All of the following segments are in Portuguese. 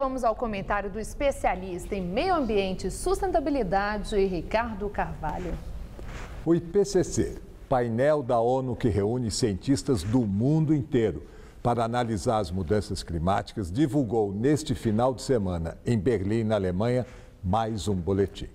Vamos ao comentário do especialista em meio ambiente e sustentabilidade, Ricardo Carvalho. O IPCC, painel da ONU que reúne cientistas do mundo inteiro para analisar as mudanças climáticas, divulgou neste final de semana, em Berlim, na Alemanha, mais um boletim,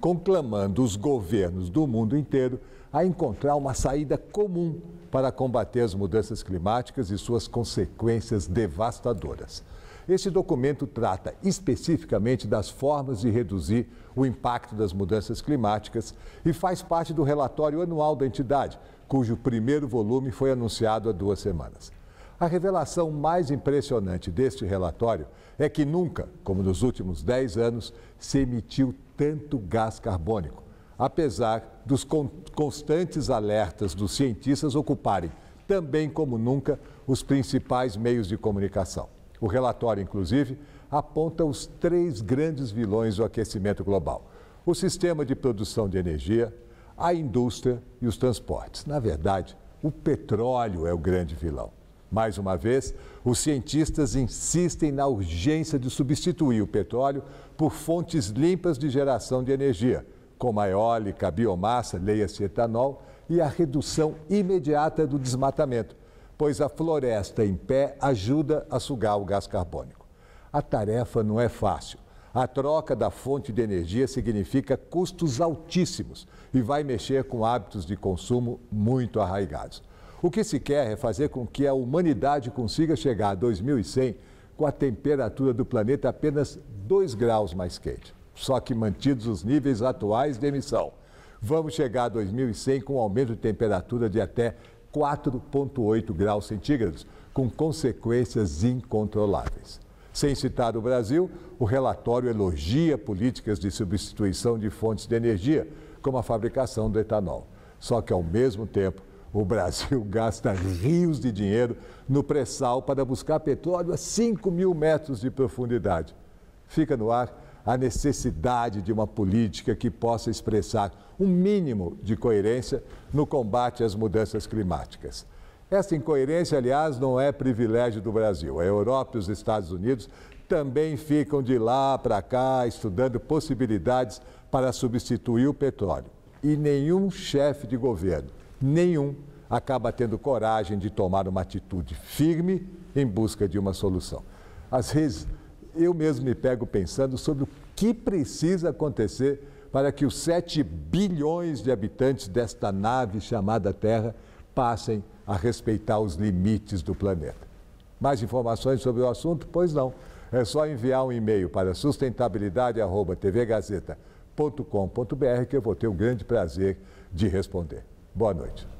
conclamando os governos do mundo inteiro a encontrar uma saída comum para combater as mudanças climáticas e suas consequências devastadoras. Esse documento trata especificamente das formas de reduzir o impacto das mudanças climáticas e faz parte do relatório anual da entidade, cujo primeiro volume foi anunciado há duas semanas. A revelação mais impressionante deste relatório é que nunca, como nos últimos 10 anos, se emitiu tanto gás carbônico, apesar dos constantes alertas dos cientistas ocuparem, também como nunca, os principais meios de comunicação. O relatório, inclusive, aponta os três grandes vilões do aquecimento global: o sistema de produção de energia, a indústria e os transportes. Na verdade, o petróleo é o grande vilão. Mais uma vez, os cientistas insistem na urgência de substituir o petróleo por fontes limpas de geração de energia, como a eólica, a biomassa, leia-se etanol, e a redução imediata do desmatamento pois a floresta em pé ajuda a sugar o gás carbônico. A tarefa não é fácil. A troca da fonte de energia significa custos altíssimos e vai mexer com hábitos de consumo muito arraigados. O que se quer é fazer com que a humanidade consiga chegar a 2100 com a temperatura do planeta apenas 2 graus mais quente, só que mantidos os níveis atuais de emissão. Vamos chegar a 2100 com um aumento de temperatura de até 4,8 graus centígrados, com consequências incontroláveis. Sem citar o Brasil, o relatório elogia políticas de substituição de fontes de energia, como a fabricação do etanol. Só que, ao mesmo tempo, o Brasil gasta rios de dinheiro no pré-sal para buscar petróleo a 5 mil metros de profundidade. Fica no ar a necessidade de uma política que possa expressar um mínimo de coerência no combate às mudanças climáticas. Essa incoerência, aliás, não é privilégio do Brasil. A Europa e os Estados Unidos também ficam de lá para cá estudando possibilidades para substituir o petróleo. E nenhum chefe de governo, nenhum, acaba tendo coragem de tomar uma atitude firme em busca de uma solução. Às vezes, eu mesmo me pego pensando sobre o que precisa acontecer para que os 7 bilhões de habitantes desta nave chamada Terra passem a respeitar os limites do planeta. Mais informações sobre o assunto? Pois não. É só enviar um e-mail para sustentabilidade.tvgazeta.com.br que eu vou ter o grande prazer de responder. Boa noite.